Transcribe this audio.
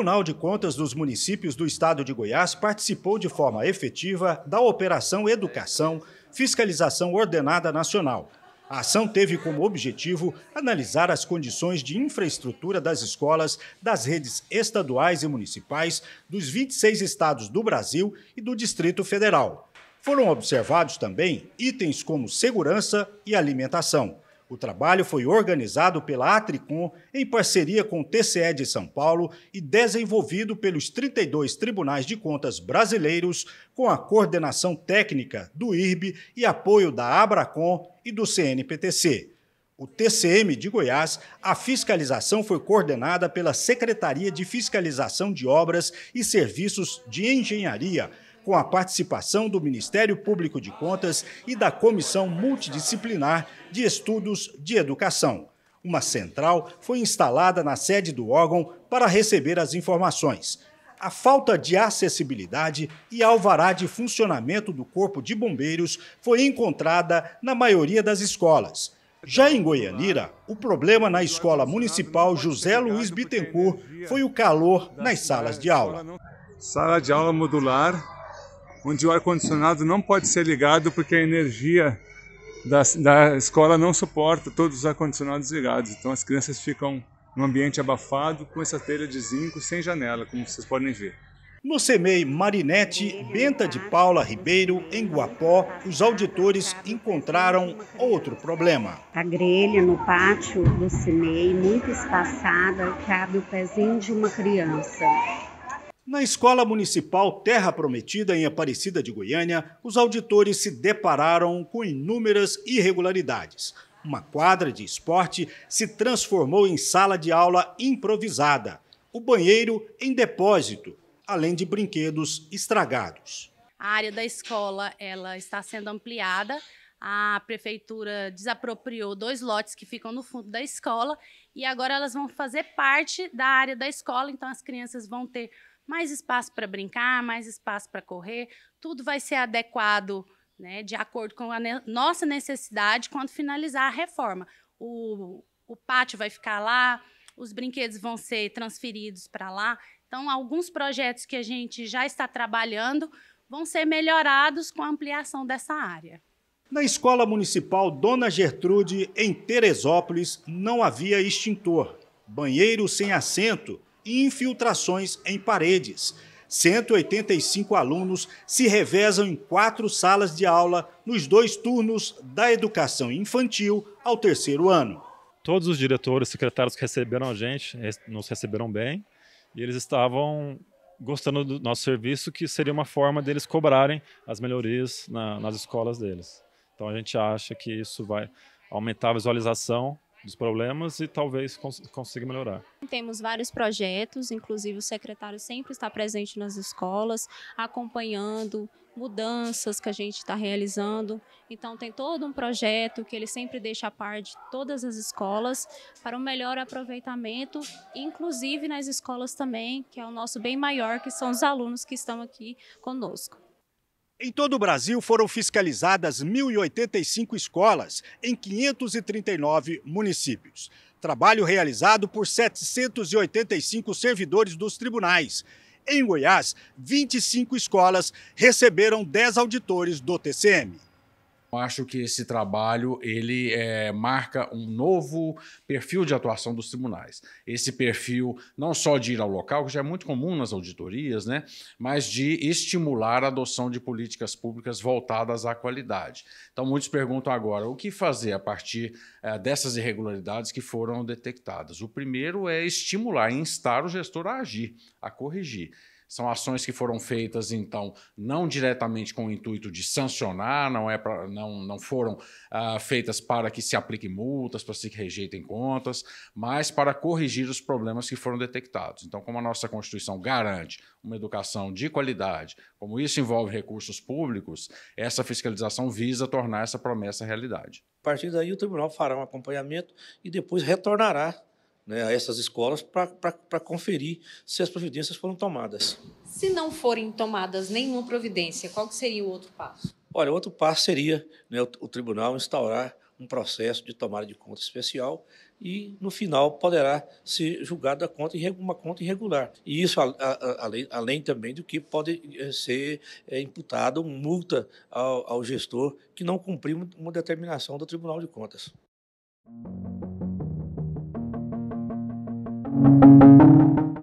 Tribunal de Contas dos Municípios do Estado de Goiás participou de forma efetiva da Operação Educação Fiscalização Ordenada Nacional. A ação teve como objetivo analisar as condições de infraestrutura das escolas das redes estaduais e municipais dos 26 estados do Brasil e do Distrito Federal. Foram observados também itens como segurança e alimentação. O trabalho foi organizado pela Atricom em parceria com o TCE de São Paulo e desenvolvido pelos 32 tribunais de contas brasileiros com a coordenação técnica do IRB e apoio da Abracom e do CNPTC. O TCM de Goiás, a fiscalização foi coordenada pela Secretaria de Fiscalização de Obras e Serviços de Engenharia, com a participação do Ministério Público de Contas e da Comissão Multidisciplinar de Estudos de Educação. Uma central foi instalada na sede do órgão para receber as informações. A falta de acessibilidade e alvará de funcionamento do Corpo de Bombeiros foi encontrada na maioria das escolas. Já em Goianira, o problema na Escola Municipal José Luiz Bittencourt foi o calor nas salas de aula. Sala de aula modular, onde o ar-condicionado não pode ser ligado porque a energia da, da escola não suporta todos os ar-condicionados ligados. Então as crianças ficam num ambiente abafado com essa telha de zinco sem janela, como vocês podem ver. No CEMEI Marinete Benta de Paula Ribeiro, em Guapó, os auditores encontraram outro problema. A grelha no pátio do CEMEI, muito espaçada, cabe o pezinho de uma criança. Na Escola Municipal Terra Prometida, em Aparecida de Goiânia, os auditores se depararam com inúmeras irregularidades. Uma quadra de esporte se transformou em sala de aula improvisada, o banheiro em depósito, além de brinquedos estragados. A área da escola ela está sendo ampliada a prefeitura desapropriou dois lotes que ficam no fundo da escola e agora elas vão fazer parte da área da escola, então as crianças vão ter mais espaço para brincar, mais espaço para correr, tudo vai ser adequado né, de acordo com a ne nossa necessidade quando finalizar a reforma. O, o pátio vai ficar lá, os brinquedos vão ser transferidos para lá. Então, alguns projetos que a gente já está trabalhando vão ser melhorados com a ampliação dessa área. Na escola municipal Dona Gertrude, em Teresópolis, não havia extintor, banheiro sem assento e infiltrações em paredes. 185 alunos se revezam em quatro salas de aula nos dois turnos da educação infantil ao terceiro ano. Todos os diretores, secretários que receberam a gente, eh, nos receberam bem e eles estavam gostando do nosso serviço, que seria uma forma deles cobrarem as melhorias na, nas escolas deles. Então a gente acha que isso vai aumentar a visualização dos problemas e talvez cons consiga melhorar. Temos vários projetos, inclusive o secretário sempre está presente nas escolas, acompanhando mudanças que a gente está realizando. Então tem todo um projeto que ele sempre deixa a par de todas as escolas para um melhor aproveitamento, inclusive nas escolas também, que é o nosso bem maior, que são os alunos que estão aqui conosco. Em todo o Brasil foram fiscalizadas 1.085 escolas em 539 municípios. Trabalho realizado por 785 servidores dos tribunais. Em Goiás, 25 escolas receberam 10 auditores do TCM. Acho que esse trabalho ele é, marca um novo perfil de atuação dos tribunais. Esse perfil não só de ir ao local, que já é muito comum nas auditorias, né, mas de estimular a adoção de políticas públicas voltadas à qualidade. Então, muitos perguntam agora o que fazer a partir é, dessas irregularidades que foram detectadas. O primeiro é estimular, instar o gestor a agir, a corrigir. São ações que foram feitas, então, não diretamente com o intuito de sancionar, não, é pra, não, não foram uh, feitas para que se apliquem multas, para que se rejeitem contas, mas para corrigir os problemas que foram detectados. Então, como a nossa Constituição garante uma educação de qualidade, como isso envolve recursos públicos, essa fiscalização visa tornar essa promessa realidade. A partir daí, o tribunal fará um acompanhamento e depois retornará né, a essas escolas para conferir se as providências foram tomadas. Se não forem tomadas nenhuma providência, qual seria o outro passo? Olha, o outro passo seria né, o, o tribunal instaurar um processo de tomada de conta especial e, no final, poderá ser julgada conta, uma conta irregular. E isso, a, a, além, além, também do que pode eh, ser é, uma multa ao, ao, gestor que não cumpriu uma determinação do Tribunal de Contas. Thank you.